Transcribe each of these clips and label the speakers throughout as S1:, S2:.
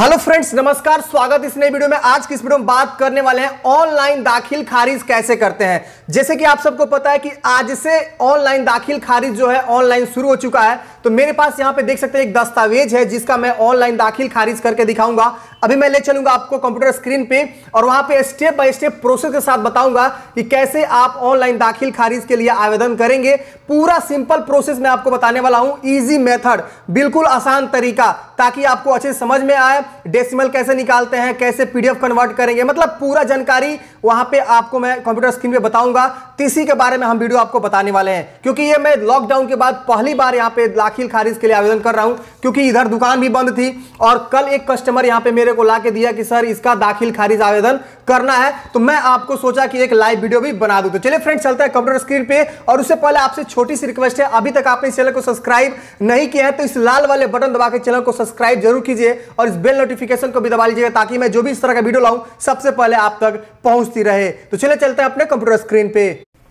S1: hello friends नमस्कार स्वागत इस नई वीडियो में आज की इस वीडियो में बात करने वाले हैं ऑनलाइन दाखिल खारिज कैसे करते हैं जैसे कि आप सबको पता है कि आज से ऑनलाइन दाखिल खारिज जो है ऑनलाइन शुरू हो चुका है तो मेरे पास यहां पे देख सकते हैं एक दस्तावेज है जिसका मैं ऑनलाइन दाखिल खारिज करके दिखाऊंगा अभी मैं ले चलूंगा आपको कंप्यूटर स्क्रीन पे और वहां पे स्टेप बाय स्टेप प्रोसेस के साथ बताऊंगा कि कैसे आप ऑनलाइन दाखिल खारिज के लिए आवेदन करेंगे पूरा सिंपल प्रोसेस मैं आपको बताने वाला हूं इजी मेथड बिल्कुल आसान तरीका ताकि आपको अच्छे समझ में आए डेसिमल कैसे निकालते हैं कैसे पीडीएफ कन्वर्ट करेंगे मतलब पूरा जानकारी वहां पे आपको मैं कंप्यूटर स्क्रीन पे बताऊंगा तीसी के बारे में हम वीडियो आपको बताने वाले हैं क्योंकि ये मैं लॉकडाउन के बाद पहली बार यहाँ पे दाखिल खारिज के लिए आवेदन कर रहा हूँ क्योंकि इधर दुकान भी बंद थी और कल एक कस्टमर यहाँ पे मेरे को ला के दिया कि सर इसका दाखिल खारिज आवेदन करना है तो मैं आपको सोचा कि एक लाइव वीडियो भी बना दू तो चलिए फ्रेंड चलता है कंप्यूटर स्क्रीन पे और उससे पहले आपसे छोटी सी रिक्वेस्ट है अभी तक आपने इस चैनल को सब्सक्राइब नहीं किया है तो इस लाल वाले बटन दबा के चैनल को सब्सक्राइब जरूर कीजिए और इस बेल नोटिफिकेशन को भी दबा लीजिएगा ताकि मैं जो भी इस तरह का वीडियो लाऊं सबसे पहले आप तक पहुंचती रहे तो चले चलते हैं अपने कंप्यूटर स्क्रीन पे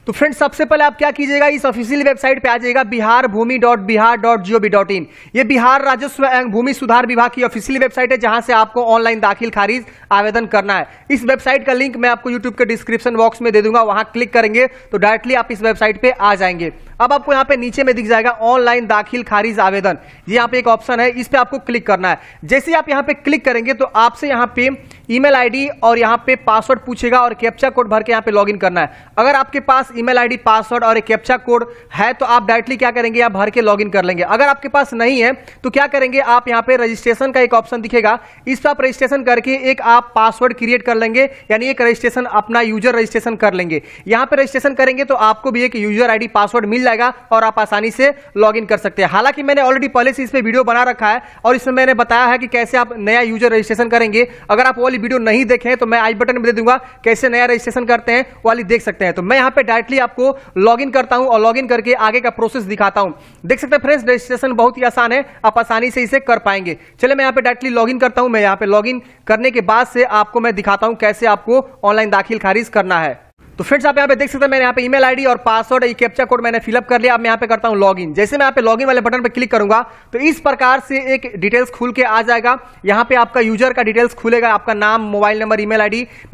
S1: तो फ्रेंड्स सबसे पहले आप क्या कीजिएगा इस ऑफिशियल वेबसाइट पे आ जाएगा Bihar Bhumi dot Bihar dot G O V dot in ये बिहार राजस्व एवं भूमि सुधार विभाग की ऑफिशियल वेबसाइट है जहां से आपको ऑनलाइन दाखिल खारिज आवेदन करना है इस वेबसाइट का लिंक मैं आपको यूट्यूब के डिस्क्रिप्शन बॉक्स में दे दूंगा वहां क्लिक करेंगे तो डायरेक्टली आप इस वेबसाइट पर आ जाएंगे अब आपको यहाँ पे नीचे में दिख जाएगा ऑनलाइन दाखिल खारिज आवेदन ये यहाँ पे एक ऑप्शन है इस पर आपको क्लिक करना है जैसे आप यहाँ पे क्लिक करेंगे तो आपसे यहाँ पे ईमेल आईडी और यहाँ पे पासवर्ड पूछेगा और कैप्चा कोड भर के यहाँ पे लॉगिन करना है अगर आपके पास ईमेल आईडी पासवर्ड और एक कैप्चा कोड है तो आप डायरेक्टली क्या करेंगे आप भर के लॉगिन कर लेंगे अगर आपके पास नहीं है तो क्या करेंगे आप यहाँ पे रजिस्ट्रेशन का एक ऑप्शन दिखेगा इस पर आप रजिस्ट्रेशन करके एक आप पासवर्ड क्रिएट कर लेंगे यानी एक रजिस्ट्रेशन अपना यूजर रजिस्ट्रेशन कर लेंगे यहाँ पर रजिस्ट्रेशन करेंगे तो आपको भी एक यूजर आई पासवर्ड मिल जाएगा और आप आसानी से लॉग कर सकते हैं हालांकि मैंने ऑलरेडी पहले से इस पर वीडियो बना रखा है और इसमें मैंने बताया है कि कैसे आप नया यूजर रजिस्ट्रेशन करेंगे अगर आप वाली वीडियो नहीं देखें तो मैं आई बटन में दे दूंगा कैसे नया रजिस्ट्रेशन करते हैं वाली देख सकते हैं तो मैं यहां पे डायरेक्टली आपको इन करता हूं और इन करके आगे का प्रोसेस दिखाता हूं देख सकते हैं फ्रेंड्स रजिस्ट्रेशन बहुत ही आसान है आप आसानी से इसे कर पाएंगे चले मैं यहाँ पे डायरेक्टली इन करता हूं मैं यहाँ पे इन करने के बाद से आपको मैं दिखाता हूं कैसे आपको ऑनलाइन दाखिल खारिज करना है तो फ्रेंड्स आप यहाँ पे देख सकते हैं मैंने यहाँ पे ईमेल आईडी और पासवर्ड ये कैप्चा कोड मैंने फिलअप कर लिया अब मैं यहाँ पे करता हूँ लॉगिन जैसे मैं यहाँ पे लॉगिन वाले बटन पर क्लिक करूंगा तो इस प्रकार से एक डिटेल्स खुल के आ जाएगा यहाँ पे आपका यूजर का डिटेल्स खुलेगा आपका नाम मोबाइल नंबर ई मेल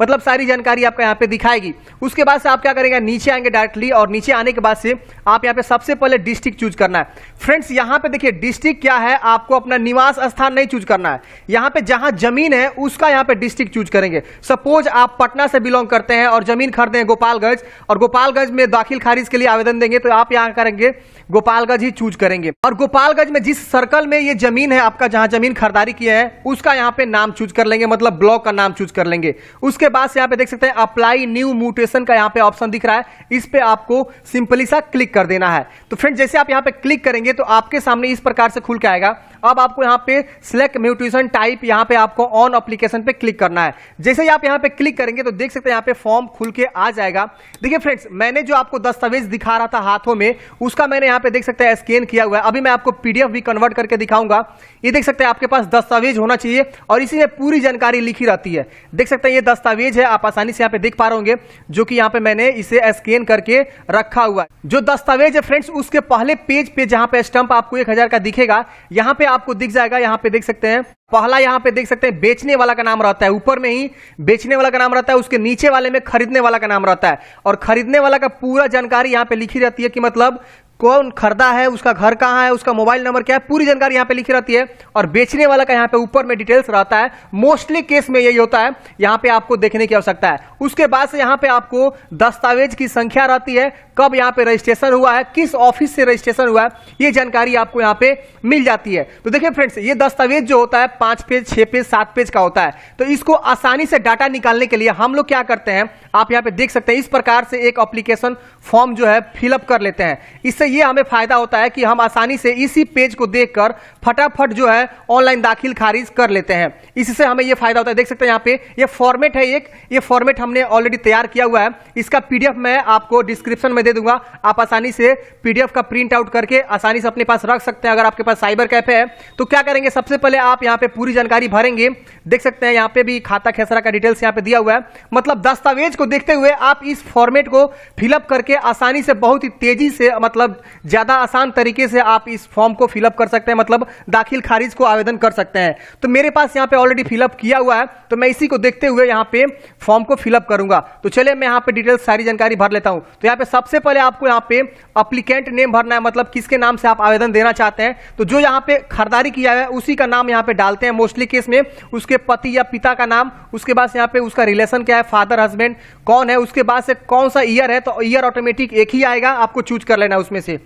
S1: मतलब सारी जानकारी आपका यहाँ पे दिखाएगी उसके बाद से आप क्या करेंगे नीचे आएंगे डायरेक्टली और नीचे आने के बाद से आप यहाँ पे सबसे पहले डिस्ट्रिक्ट चूज करना है फ्रेंड्स यहाँ पे देखिए डिस्ट्रिक्ट क्या है आपको अपना निवास स्थान नहीं चूज करना है यहाँ पे जहां जमीन है उसका यहाँ पे डिस्ट्रिक्ट चूज करेंगे सपोज आप पटना से बिलोंग करते हैं और जमीन खरीदे गोपालगंज और गोपालगंज में दाखिल खारिज के लिए आवेदन देंगे तो आप यहाँ करेंगे गोपालगंज ही चूज करेंगे और गोपालगंज में जिस सर्कल में ये जमीन है आपका जहां जमीन खरीदारी किया है उसका यहाँ पे नाम चूज कर लेंगे मतलब ब्लॉक का नाम चूज कर लेंगे उसके बाद से यहाँ पे देख सकते हैं अप्लाई न्यू म्यूटेशन का यहाँ पे ऑप्शन दिख रहा है इस पे आपको सिंपली सा क्लिक कर देना है तो फ्रेंड जैसे आप यहाँ पे क्लिक करेंगे तो आपके सामने इस प्रकार से खुल के आएगा अब आपको यहाँ पे सिलेक्ट म्यूटेशन टाइप यहाँ पे आपको ऑन अप्लीकेशन पे क्लिक करना है जैसे ही आप यहाँ पे क्लिक करेंगे तो देख सकते हैं यहाँ पे फॉर्म खुल के आ जाएगा देखिए फ्रेंड्स मैंने जो आपको दस्तावेज दिखा रहा था हाथों में उसका मैंने यहाँ पे देख सकते हैं स्कैन किया हुआ है अभी मैं आपको पीडीएफ भी कन्वर्ट करके दिखाऊंगा ये देख सकते हैं आपके पास दस्तावेज होना चाहिए और इसी में पूरी जानकारी लिखी रहती है देख सकते हैं ये दस्तावेज है आप आसानी से यहाँ पे देख पा रहे होंगे जो कि यहाँ पे मैंने इसे स्कैन करके रखा हुआ है जो दस्तावेज है फ्रेंड्स उसके पहले पेज पे जहाँ पे स्टम्प आपको एक का दिखेगा यहाँ पे आपको दिख जाएगा यहाँ पे देख सकते हैं पहला यहाँ पे देख सकते हैं बेचने वाला का नाम रहता है ऊपर में ही बेचने वाला का नाम रहता है उसके नीचे वाले में खरीदने वाला का नाम रहता है और खरीदने वाला का पूरा जानकारी यहाँ पे लिखी रहती है कि मतलब कौन खरीदा है उसका घर कहाँ है उसका मोबाइल नंबर क्या है पूरी जानकारी यहाँ पे लिखी रहती है और बेचने वाला का यहाँ पे ऊपर में डिटेल्स रहता है मोस्टली केस में यही होता है यहाँ पे आपको देखने की आवश्यकता है उसके बाद से यहाँ पे आपको दस्तावेज की संख्या रहती है कब यहाँ पे रजिस्ट्रेशन हुआ है किस ऑफिस से रजिस्ट्रेशन हुआ है ये जानकारी आपको यहाँ पे मिल जाती है तो देखिए फ्रेंड्स ये दस्तावेज जो होता है पांच पेज छह पेज सात पेज का होता है तो इसको आसानी से डाटा निकालने के लिए हम लोग क्या करते हैं आप यहाँ पे देख सकते हैं इस प्रकार से एक अप्लीकेशन फॉर्म जो है फिलअप कर लेते हैं इससे ये हमें फायदा होता है कि हम आसानी से इसी पेज को देखकर फटाफट जो है ऑनलाइन दाखिल खारिज कर लेते हैं इससे हमें ये फायदा होता है देख सकते हैं यहाँ पे ये फॉर्मेट है एक ये फॉर्मेट हमने ऑलरेडी तैयार किया हुआ है इसका पीडीएफ मैं आपको डिस्क्रिप्शन में दे दूंगा आप आसानी से पीडीएफ का प्रिंट आउट करके आसानी से अपने पास रख सकते हैं अगर आपके पास साइबर कैफे है तो क्या करेंगे सबसे पहले आप यहाँ पे पूरी जानकारी भरेंगे देख सकते हैं यहाँ पे भी खाता खेसरा का डिटेल्स यहाँ पे दिया हुआ है मतलब दस्तावेज को देखते हुए आप इस फॉर्मेट को फिलअप करके आसानी से बहुत ही तेजी से मतलब ज्यादा आसान तरीके से आप इस फॉर्म को फिलअप कर सकते हैं मतलब दाखिल खारिज को आवेदन कर सकते हैं तो मेरे पास यहाँ पे ऑलरेडी फिलअप किया हुआ है तो मैं इसी को देखते हुए यहाँ पे फॉर्म को फिलअप करूंगा तो चलिए मैं यहाँ पे डिटेल्स सारी जानकारी भर लेता हूँ तो यहाँ पे सबसे सबसे पहले आपको यहाँ पे अप्लीकेंट नेम भरना है मतलब किसके नाम से आप आवेदन देना चाहते हैं तो जो यहाँ पे खरीदारी किया है उसी का नाम यहाँ पे डालते हैं मोस्टली केस में उसके पति या पिता का नाम उसके बाद यहाँ पे उसका रिलेशन क्या है फादर हस्बैंड कौन है उसके बाद से कौन सा ईयर है तो ईयर ऑटोमेटिक एक ही आएगा आपको चूज कर लेना उसमें से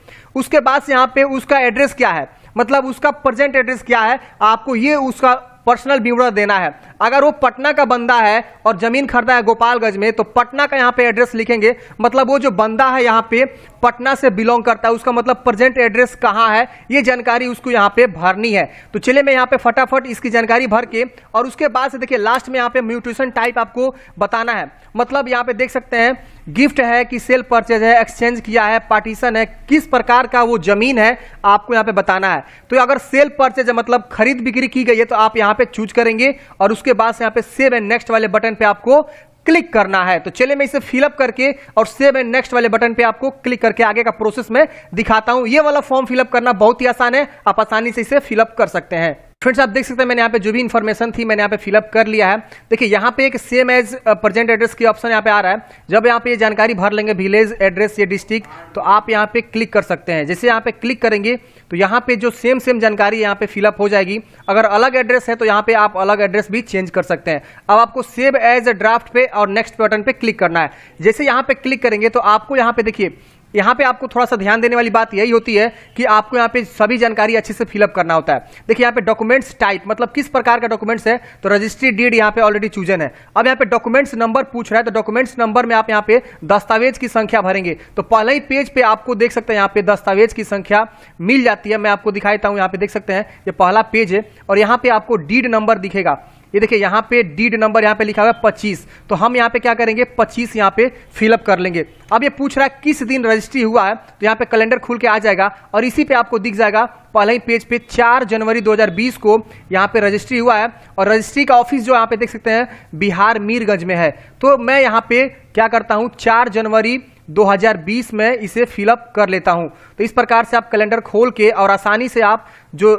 S1: उसके बाद यहाँ पे उसका एड्रेस क्या है मतलब उसका प्रेजेंट एड्रेस क्या है आपको ये उसका पर्सनल विवरण देना है अगर वो पटना का बंदा है और जमीन खरीदा है गोपालगंज में तो पटना का यहाँ पे एड्रेस लिखेंगे मतलब वो जो बंदा है यहाँ पे पटना से बिलोंग करता है उसका मतलब प्रेजेंट एड्रेस कहाँ है ये जानकारी उसको यहाँ पे भरनी है तो चलिए मैं यहाँ पे फटाफट इसकी जानकारी भर के और उसके बाद से देखिए लास्ट में यहाँ पे म्यूट्रिशन टाइप आपको बताना है मतलब यहाँ पे देख सकते हैं गिफ्ट है कि सेल परचेज है एक्सचेंज किया है पार्टीशन है किस प्रकार का वो जमीन है आपको यहाँ पे बताना है तो अगर सेल परचेज मतलब खरीद बिक्री की गई है तो आप यहाँ यहां पे चूज करेंगे और उसके बाद से यहां पे सेव एंड नेक्स्ट वाले बटन पे आपको क्लिक करना है तो चले मैं इसे फिलअप करके और सेव एंड नेक्स्ट वाले बटन पे आपको क्लिक करके आगे का प्रोसेस में दिखाता हूं ये वाला फॉर्म फिलअप करना बहुत ही आसान है आप आसानी से इसे फिलअप कर सकते हैं फ्रेंड्स आप देख सकते हैं मैंने यहाँ पे जो भी इन्फॉर्मेशन थी मैंने यहाँ पे फिलअप कर लिया है देखिए यहाँ पे एक सेम एज प्रेजेंट एड्रेस की ऑप्शन यहाँ पे आ रहा है जब यहाँ पे ये जानकारी भर लेंगे विलेज एड्रेस ये डिस्ट्रिक्ट तो आप यहाँ पे क्लिक कर सकते हैं जैसे यहाँ पे क्लिक करेंगे तो यहाँ पे जो सेम सेम जानकारी यहाँ पे फिलअप हो जाएगी अगर अलग एड्रेस है तो यहाँ पे आप अलग एड्रेस भी चेंज कर सकते हैं अब आपको सेव एज ड्राफ्ट पे और नेक्स्ट बटन पे क्लिक करना है जैसे यहाँ पे क्लिक करेंगे तो आपको यहाँ पे देखिए यहाँ पे आपको थोड़ा सा ध्यान देने वाली बात यही होती है कि आपको यहाँ पे सभी जानकारी अच्छे से फिलअप करना होता है देखिए यहाँ पे डॉक्यूमेंट्स टाइप मतलब किस प्रकार का डॉक्यूमेंट्स है तो रजिस्ट्री डीड यहाँ पे ऑलरेडी चूजन है अब यहाँ पे डॉक्यूमेंट्स नंबर पूछ रहा है तो डॉक्यूमेंट्स नंबर में आप यहाँ पे दस्तावेज की संख्या भरेंगे तो पहले ही पेज पे आपको देख सकते हैं यहाँ पे दस्तावेज की संख्या मिल जाती है मैं आपको दिखाई देता हूँ यहाँ पे देख सकते हैं ये पहला पेज है और यहाँ पे आपको डीड नंबर दिखेगा ये देखिए यहाँ पे डीड नंबर यहाँ पे लिखा हुआ है पच्चीस तो हम यहाँ पे क्या करेंगे पच्चीस यहाँ पे फिलअप कर लेंगे अब ये पूछ रहा है किस दिन रजिस्ट्री हुआ है तो यहाँ पे कैलेंडर खुल के आ जाएगा और इसी पे आपको दिख जाएगा पहले ही पेज पे 4 जनवरी 2020 को यहाँ पे रजिस्ट्री हुआ है और रजिस्ट्री का ऑफिस जो यहाँ पे देख सकते हैं बिहार मीरगंज में है तो मैं यहाँ पे क्या करता हूँ चार जनवरी 2020 में इसे फिलअप कर लेता हूं तो इस प्रकार से आप कैलेंडर खोल के और आसानी से आप जो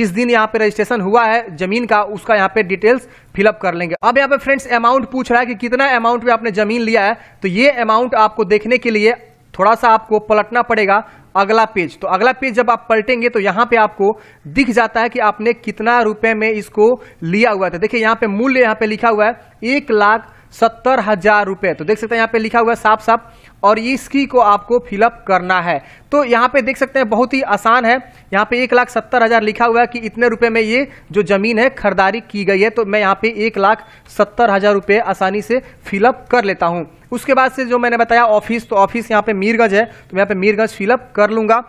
S1: जिस दिन यहाँ पे रजिस्ट्रेशन हुआ है जमीन का उसका यहाँ पे डिटेल्स फिलअप कर लेंगे अब यहाँ पे फ्रेंड्स अमाउंट पूछ रहा है कि कितना अमाउंट में आपने जमीन लिया है तो ये अमाउंट आपको देखने के लिए थोड़ा सा आपको पलटना पड़ेगा अगला पेज तो अगला पेज जब आप पलटेंगे तो यहाँ पे आपको दिख जाता है कि आपने कितना रुपए में इसको लिया हुआ था तो देखिए यहाँ पे मूल्य यहाँ पे लिखा हुआ है एक लाख सत्तर हजार रुपये तो देख सकते हैं यहाँ पे लिखा हुआ है साफ साफ और इसकी को आपको फिलअप करना है तो यहाँ पे देख सकते हैं बहुत ही आसान है यहाँ पे एक लाख सत्तर हज़ार लिखा हुआ है कि इतने रुपए में ये जो ज़मीन है खरीदारी की गई है तो मैं यहाँ पे एक लाख सत्तर हज़ार रुपये आसानी से फिलअप कर लेता हूँ उसके बाद से जो मैंने बताया ऑफिस तो ऑफिस यहाँ पे मीरगंज है तो यहाँ पे मीरगंज फिलअप कर लूंगा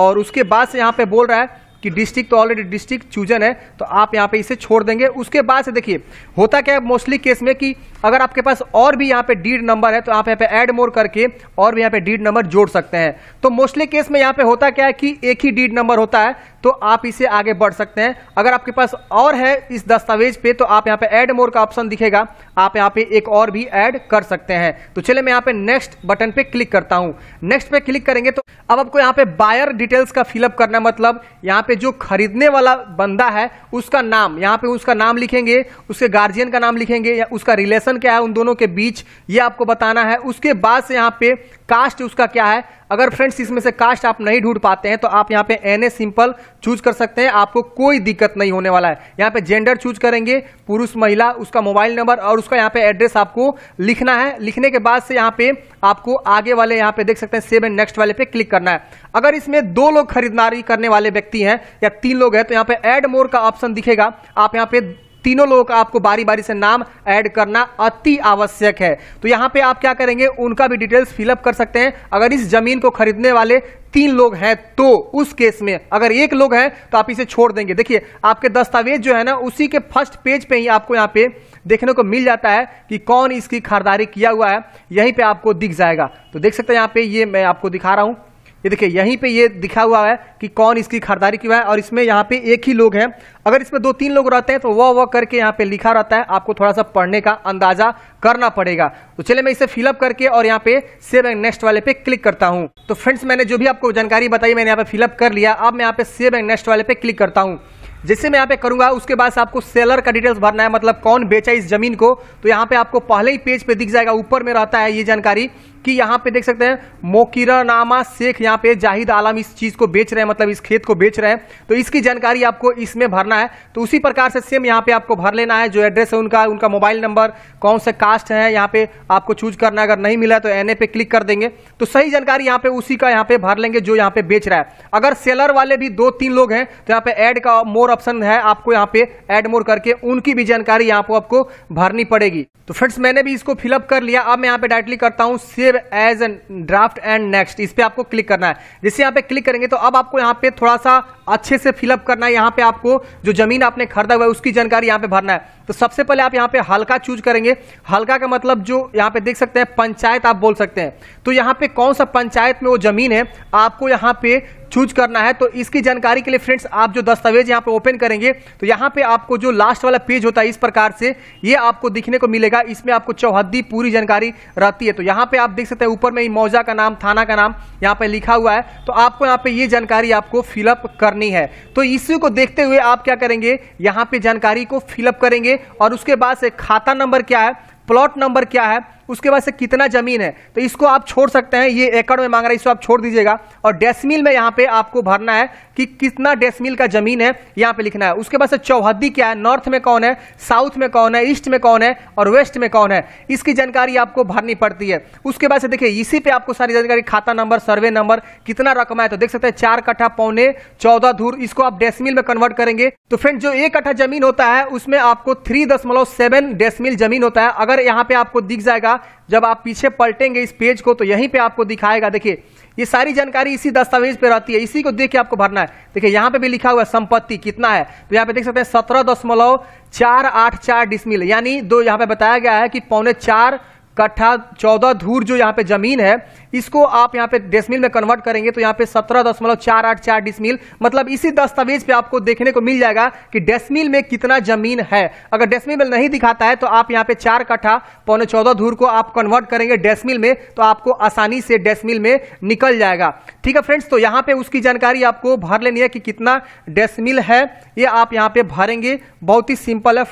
S1: और उसके बाद से यहाँ पे बोल रहा है कि डिस्ट्रिक्ट तो ऑलरेडी डिस्ट्रिक्ट चूजन है तो आप यहाँ पे इसे छोड़ देंगे उसके बाद से देखिए होता क्या है मोस्टली केस में कि अगर आपके पास और भी यहाँ पे डीड नंबर है तो आप यहाँ पे ऐड मोर करके और भी यहाँ पे डीड नंबर जोड़ सकते हैं तो मोस्टली केस में यहाँ पे होता क्या है कि एक ही डीड नंबर होता है तो आप इसे आगे बढ़ सकते हैं अगर आपके पास और है इस दस्तावेज पे तो आप यहाँ पे ऐड मोर का ऑप्शन दिखेगा आप यहाँ पे एक और भी ऐड कर सकते हैं तो चलिए मैं यहाँ पे नेक्स्ट बटन पे क्लिक करता हूँ नेक्स्ट पे क्लिक करेंगे तो अब आपको यहाँ पे बायर डिटेल्स का फिलअप करना मतलब यहाँ पे जो खरीदने वाला बंदा है उसका नाम यहाँ पे उसका नाम लिखेंगे उसके गार्जियन का नाम लिखेंगे या उसका रिलेशन क्या है उन दोनों के बीच ये आपको बताना है उसके बाद से यहाँ पे कास्ट उसका क्या है अगर फ्रेंड्स इसमें से कास्ट आप नहीं ढूंढ पाते हैं तो आप यहाँ पे एन ए सिंपल चूज कर सकते हैं आपको कोई दिक्कत नहीं होने वाला है यहाँ पे जेंडर चूज करेंगे पुरुष महिला उसका मोबाइल नंबर और उसका यहाँ पे एड्रेस आपको लिखना है लिखने के बाद से यहाँ पे आपको आगे वाले यहाँ पे देख सकते हैं सेवन नेक्स्ट वाले पे क्लिक करना है अगर इसमें दो लोग खरीदारी करने वाले व्यक्ति हैं या तीन लोग हैं तो यहाँ पे एड मोर का ऑप्शन दिखेगा आप यहाँ पे तीनों लोगों का आपको बारी बारी से नाम ऐड करना अति आवश्यक है तो यहाँ पे आप क्या करेंगे उनका भी डिटेल्स फिलअप कर सकते हैं अगर इस जमीन को खरीदने वाले तीन लोग हैं तो उस केस में अगर एक लोग हैं तो आप इसे छोड़ देंगे देखिए आपके दस्तावेज जो है ना उसी के फर्स्ट पेज पे ही आपको यहाँ पे देखने को मिल जाता है कि कौन इसकी खरीदारी किया हुआ है यहीं पे आपको दिख जाएगा तो देख सकते हैं यहाँ पे ये मैं आपको दिखा रहा हूँ ये देखिए यहीं पे ये दिखा हुआ है कि कौन इसकी खरीदारी की हुआ है और इसमें यहाँ पे एक ही लोग हैं अगर इसमें दो तीन लोग रहते हैं तो वह वह करके यहाँ पे लिखा रहता है आपको थोड़ा सा पढ़ने का अंदाजा करना पड़ेगा तो चलिए मैं इसे फिलअप करके और यहाँ पे सेव एंड नेक्स्ट वाले पे क्लिक करता हूँ तो फ्रेंड्स मैंने जो भी आपको जानकारी बताई मैंने यहाँ पे फिलअप कर लिया अब मैं यहाँ पे सेव एंड नेक्स्ट वाले पे क्लिक करता हूँ जैसे मैं यहाँ पे करूंगा उसके बाद आपको सेलर का डिटेल्स भरना है मतलब कौन बेचा इस जमीन को तो यहाँ पे आपको पहले ही पेज पे दिख जाएगा ऊपर में रहता है ये जानकारी कि यहाँ पे देख सकते हैं मोकिरा नामा शेख यहाँ पे जाहिद आलम इस चीज़ को बेच रहे हैं मतलब इस खेत को बेच रहे हैं तो इसकी जानकारी आपको इसमें भरना है तो उसी प्रकार से सेम यहाँ पे आपको भर लेना है जो एड्रेस है उनका उनका मोबाइल नंबर कौन सा कास्ट है यहाँ पे आपको चूज करना है अगर नहीं मिला तो एन पे क्लिक कर देंगे तो सही जानकारी यहाँ पे उसी का यहाँ पे भर लेंगे जो यहाँ पे बेच रहा है अगर सेलर वाले भी दो तीन लोग हैं तो यहाँ पे एड का मोर ऑप्शन है आपको यहाँ पे एड मोर करके उनकी भी जानकारी यहाँ पे आपको भरनी पड़ेगी तो फ्रेंड्स मैंने भी इसको फिलअप कर लिया अब मैं यहाँ पे डायरेक्टली करता हूँ save save as draft and next इस पर आपको क्लिक करना है जैसे यहाँ पे क्लिक करेंगे तो अब आपको यहाँ पे थोड़ा सा अच्छे से फिलअप करना है यहाँ पे आपको जो जमीन आपने खरीदा हुआ है उसकी जानकारी यहाँ पे भरना है तो सबसे पहले आप यहाँ पे हल्का चूज करेंगे हल्का का मतलब जो यहाँ पे देख सकते हैं पंचायत आप बोल सकते हैं तो यहाँ पे कौन सा पंचायत में वो जमीन है आपको यहाँ पे चूज करना है तो इसकी जानकारी के लिए फ्रेंड्स आप जो दस्तावेज यहाँ पे ओपन करेंगे तो यहाँ पे आपको जो लास्ट वाला पेज होता है इस प्रकार से ये आपको दिखने को मिलेगा इसमें आपको चौहद्दी पूरी जानकारी रहती है तो यहाँ पे आप देख सकते हैं ऊपर में मौजा का नाम थाना का नाम यहाँ पे लिखा हुआ है तो आपको यहाँ पे ये जानकारी आपको फिलअप करनी है तो इसी को देखते हुए आप क्या करेंगे यहाँ पे जानकारी को फिलअप करेंगे और उसके बाद से खाता नंबर क्या है प्लॉट नंबर क्या है उसके बाद से कितना जमीन है तो इसको आप छोड़ सकते हैं ये एकड़ में मांग रहा है इसको आप छोड़ दीजिएगा और डेसमिल में यहाँ पे आपको भरना है कि कितना डेसमिल का जमीन है यहाँ पे लिखना है उसके बाद से चौहद्दी क्या है नॉर्थ में कौन है साउथ में कौन है ईस्ट में कौन है और वेस्ट में कौन है इसकी जानकारी आपको भरनी पड़ती है उसके बाद से देखिए इसी पे आपको सारी जानकारी खाता नंबर सर्वे नंबर कितना रकम है तो देख सकते हैं चार कट्ठा पौने चौदह धूर इसको आप डेसमिल में कन्वर्ट करेंगे तो फ्रेंड जो एक कट्ठा जमीन होता है उसमें आपको थ्री दशमलव सेवन डेसमिल जमीन होता है अगर यहाँ पे आपको दिख जाएगा जब आप पीछे पलटेंगे इस पेज को तो यहीं पे आपको दिखाएगा देखिए ये सारी जानकारी इसी दस्तावेज पे रहती है इसी को देख के आपको भरना है देखिए यहाँ पे भी लिखा हुआ है संपत्ति कितना है तो यहाँ पे देख सकते हैं सत्रह दशमलव चार आठ चार डिसमिल यानी दो यहाँ पे बताया गया है कि पौने चार कट्ठा चौदह धूर जो यहाँ पे जमीन है इसको आप यहाँ पे डिसमिल में कन्वर्ट करेंगे तो यहाँ पे सत्रह दशमलव चार आठ चार डिसमिल मतलब इसी दस्तावेज पे आपको देखने को मिल जाएगा कि डेसमिल में कितना जमीन है अगर डेसमिल में नहीं दिखाता है तो आप यहाँ पे चार कट्ठा पौने चौदह धूर को आप कन्वर्ट करेंगे डेसमिल में तो आपको आसानी से डेसमिल में निकल जाएगा ठीक है फ्रेंड्स तो यहाँ पे उसकी जानकारी आपको भर लेनी है कि कितना डेसमिल है ये आप यहाँ पे भरेंगे बहुत ही सिंपल है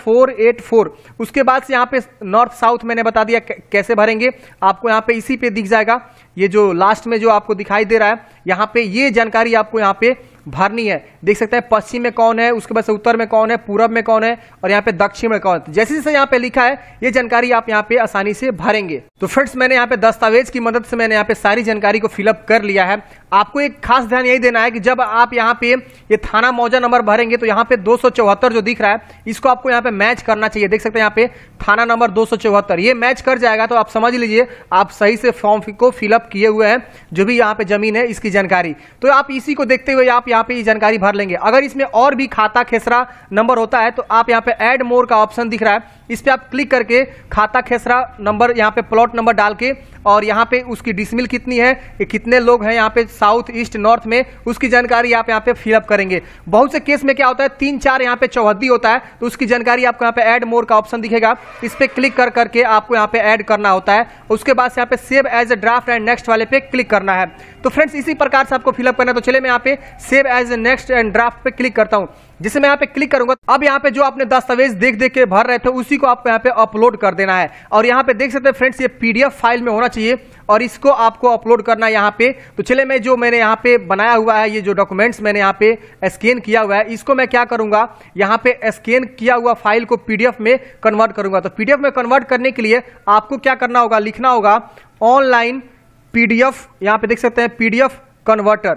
S1: फोर उसके बाद से यहाँ पे नॉर्थ साउथ मैंने बता दिया कैसे भरेंगे आपको यहाँ पे इसी पे दिख जाएगा ये जो लास्ट में जो आपको दिखाई दे रहा है यहाँ पे ये जानकारी आपको यहाँ पे भरनी है देख सकते हैं पश्चिम में कौन है उसके बाद उत्तर में कौन है पूर्व में कौन है और यहाँ पे दक्षिण में कौन है जैसे जैसे यहाँ पे लिखा है ये जानकारी आप यहाँ पे आसानी से भरेंगे तो फ्रेंड्स मैंने यहाँ पे दस्तावेज की मदद से मैंने यहाँ पे सारी जानकारी को फिलअप कर लिया है आपको एक खास ध्यान यही देना है कि जब आप यहाँ पे ये थाना मौजा नंबर भरेंगे तो यहाँ पे दो जो दिख रहा है इसको आपको यहाँ पे मैच करना चाहिए देख सकते हैं यहाँ पे थाना नंबर दो ये मैच कर जाएगा तो आप समझ लीजिए आप सही से फॉर्म को फिलअप किए हुए हैं जो भी यहाँ पे जमीन है इसकी जानकारी तो आप इसी को देखते हुए आप यहाँ पे ये जानकारी भर लेंगे अगर इसमें और भी खाता खेसरा नंबर होता है तो आप यहाँ पे ऐड मोर का ऑप्शन दिख रहा है इस पर आप क्लिक करके खाता खेसरा नंबर यहाँ पे प्लॉट नंबर डाल के और यहाँ पे उसकी डिसमिल कितनी है कि कितने लोग हैं यहाँ पे साउथ ईस्ट नॉर्थ में उसकी जानकारी आप यहाँ पे फिलअप करेंगे बहुत से केस में क्या होता है तीन चार यहाँ पे चौहद्दी होता है तो उसकी जानकारी आपको यहाँ पे ऐड मोर का ऑप्शन दिखेगा इस पर क्लिक कर करके आपको यहाँ पे ऐड करना होता है उसके बाद यहाँ पे save as a draft and next वाले पे क्लिक करना है तो फ्रेंड्स इसी प्रकार से आपको फिलअप करना है तो चले मैं यहाँ पे save as a next and and draft पे क्लिक करता हूँ जिसे मैं यहाँ पे क्लिक करूंगा अब यहाँ पे जो आपने दस्तावेज देख देख के भर रहे थे उसी को आपको यहाँ पे अपलोड कर देना है और यहाँ पे देख सकते हैं फ्रेंड्स ये पीडीएफ फाइल में होना चाहिए और इसको आपको अपलोड करना है यहाँ पे तो चले मैं जो मैंने यहाँ पे बनाया हुआ है ये जो डॉक्यूमेंट्स मैंने यहाँ पे स्कैन किया हुआ है इसको मैं क्या करूंगा यहाँ पे स्कैन किया हुआ फाइल को पीडीएफ में कन्वर्ट करूंगा तो पीडीएफ में कन्वर्ट करने के लिए आपको क्या करना होगा लिखना होगा ऑनलाइन पीडीएफ यहाँ पे देख सकते हैं पीडीएफ कन्वर्टर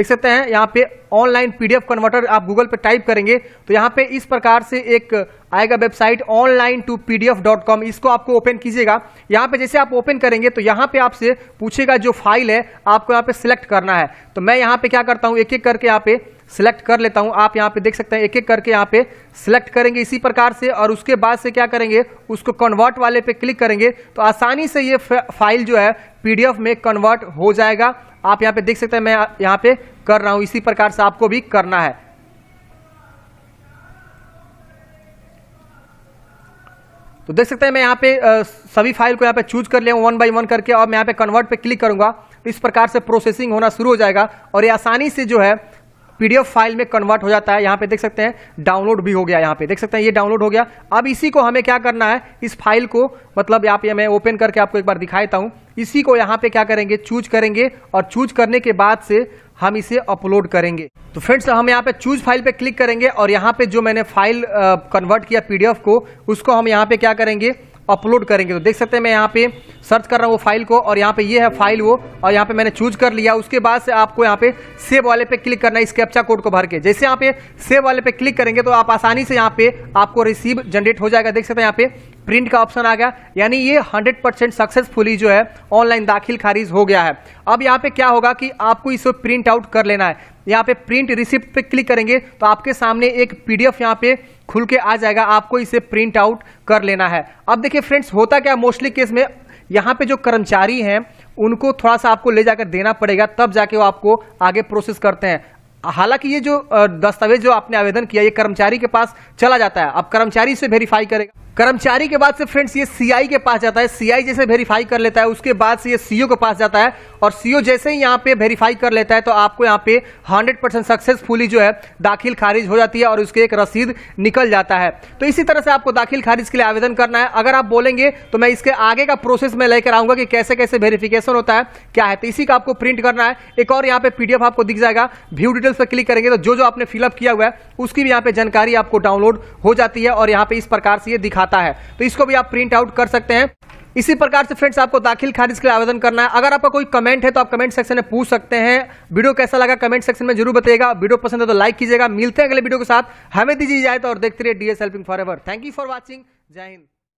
S1: देख सकते हैं यहाँ पे ऑनलाइन पीडीएफ कन्वर्टर आप गूगल पे टाइप करेंगे तो यहाँ पे इस प्रकार से एक आएगा website online two PDF dot com इसको आपको ओपन कीजिएगा यहाँ पे जैसे आप ओपन करेंगे तो यहाँ पे आपसे पूछेगा जो फाइल है आपको यहाँ पे सिलेक्ट करना है तो मैं यहाँ पे क्या करता हूँ एक एक करके यहाँ पे सिलेक्ट कर लेता हूं आप यहां पे देख सकते हैं एक एक करके यहां पे सिलेक्ट करेंगे इसी प्रकार से और उसके बाद से क्या करेंगे उसको कन्वर्ट वाले पे क्लिक करेंगे तो आसानी से ये फाइल जो है पीडीएफ में कन्वर्ट हो जाएगा आप यहां पे देख सकते हैं मैं यहां पे कर रहा हूं इसी प्रकार से आपको भी करना है तो देख सकते हैं मैं यहाँ पे सभी फाइल को यहाँ पे चूज कर लिया वन बाई वन करके और मैं यहाँ पे कन्वर्ट पे क्लिक करूंगा तो इस प्रकार से प्रोसेसिंग होना शुरू हो जाएगा और ये आसानी से जो है पीडीएफ फाइल में कन्वर्ट हो जाता है यहाँ पे देख सकते हैं डाउनलोड भी हो गया यहाँ पे देख सकते हैं ये डाउनलोड हो गया अब इसी को हमें क्या करना है इस फाइल को मतलब यहाँ पे मैं ओपन करके आपको एक बार दिखाता हूं हूँ इसी को यहाँ पे क्या करेंगे चूज करेंगे और चूज करने के बाद से हम इसे अपलोड करेंगे तो फ्रेंड्स हम यहाँ पे चूज फाइल पे क्लिक करेंगे और यहाँ पे जो मैंने फाइल कन्वर्ट किया पीडीएफ को उसको हम यहाँ पे क्या करेंगे अपलोड करेंगे तो देख सकते हैं मैं यहाँ पे सर्च कर रहा हूँ वो फाइल को और यहाँ पे ये है फाइल वो और यहाँ पे मैंने चूज कर लिया उसके बाद से आपको यहाँ पे सेव वाले पे क्लिक करना है इस कैप्चा कोड को भर के जैसे यहाँ पे सेव वाले पे क्लिक करेंगे तो आप आसानी से यहाँ पे आपको रिसीव जनरेट हो जाएगा देख सकते हैं यहाँ पे प्रिंट का ऑप्शन आ गया यानी ये 100 परसेंट सक्सेसफुली जो है ऑनलाइन दाखिल खारिज हो गया है अब यहाँ पे क्या होगा कि आपको इसे प्रिंट आउट कर लेना है यहाँ पे प्रिंट रिसिप्ट पे क्लिक करेंगे तो आपके सामने एक पीडीएफ यहाँ पे खुल के आ जाएगा आपको इसे प्रिंट आउट कर लेना है अब देखिए फ्रेंड्स होता क्या मोस्टली केस में यहाँ पे जो कर्मचारी हैं उनको थोड़ा सा आपको ले जाकर देना पड़ेगा तब जाके वो आपको आगे प्रोसेस करते हैं हालांकि ये जो दस्तावेज जो आपने आवेदन किया ये कर्मचारी के पास चला जाता है अब कर्मचारी से वेरीफाई करेगा कर्मचारी के बाद से फ्रेंड्स ये सीआई के पास जाता है सीआई जैसे वेरीफाई कर लेता है उसके बाद से ये सीओ के पास जाता है और सीओ जैसे ही यहाँ पे वेरीफाई कर लेता है तो आपको यहाँ पे 100 परसेंट सक्सेसफुली जो है दाखिल खारिज हो जाती है और उसके एक रसीद निकल जाता है तो इसी तरह से आपको दाखिल खारिज के लिए आवेदन करना है अगर आप बोलेंगे तो मैं इसके आगे का प्रोसेस में लेकर आऊंगा कि कैसे कैसे वेरीफिकेशन होता है क्या है तो इसी का आपको प्रिंट करना है एक और यहाँ पे पीडीएफ आपको दिख जाएगा व्यू डिटेल्स पर क्लिक करेंगे तो जो जो आपने फिलअप किया हुआ है उसकी भी यहाँ पे जानकारी आपको डाउनलोड हो जाती है और यहाँ पे इस प्रकार से ये दिखा दिखाता है तो इसको भी आप प्रिंट आउट कर सकते हैं इसी प्रकार से फ्रेंड्स आपको दाखिल खारिज के लिए आवेदन करना है अगर आपका कोई कमेंट है तो आप कमेंट सेक्शन में पूछ सकते हैं वीडियो कैसा लगा कमेंट सेक्शन में जरूर बताइएगा वीडियो पसंद है तो लाइक कीजिएगा मिलते हैं अगले वीडियो के साथ हमें दीजिए तो और देखते रहिए DS helping forever thank you for watching जय हिंद